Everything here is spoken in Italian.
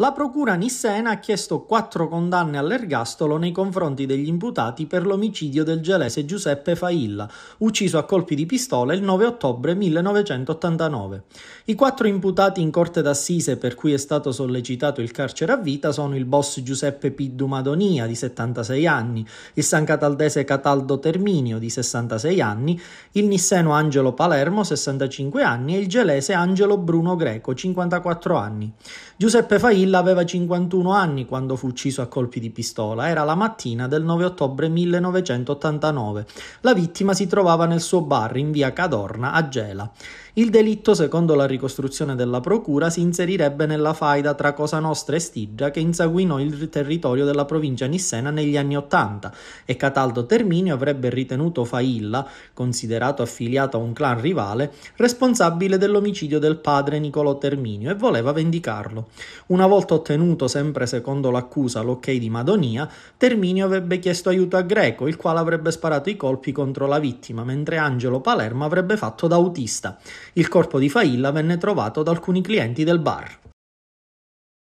La procura nissena ha chiesto quattro condanne all'ergastolo nei confronti degli imputati per l'omicidio del gelese Giuseppe Failla, ucciso a colpi di pistola il 9 ottobre 1989. I quattro imputati in corte d'assise per cui è stato sollecitato il carcere a vita sono il boss Giuseppe Piddu Madonia di 76 anni, il San Cataldese Cataldo Terminio di 66 anni, il nisseno Angelo Palermo 65 anni e il gelese Angelo Bruno Greco 54 anni. Giuseppe Failla Ella aveva 51 anni quando fu ucciso a colpi di pistola. Era la mattina del 9 ottobre 1989. La vittima si trovava nel suo bar in via Cadorna a Gela. Il delitto, secondo la ricostruzione della procura, si inserirebbe nella faida tra Cosa Nostra e Stigia che insanguinò il territorio della provincia nissena negli anni Ottanta e Cataldo Terminio avrebbe ritenuto Failla, considerato affiliato a un clan rivale, responsabile dell'omicidio del padre Nicolò Terminio e voleva vendicarlo. Una volta ottenuto sempre secondo l'accusa l'ok di Madonia, Terminio avrebbe chiesto aiuto a Greco, il quale avrebbe sparato i colpi contro la vittima, mentre Angelo Palermo avrebbe fatto da autista. Il corpo di Failla venne trovato da alcuni clienti del bar.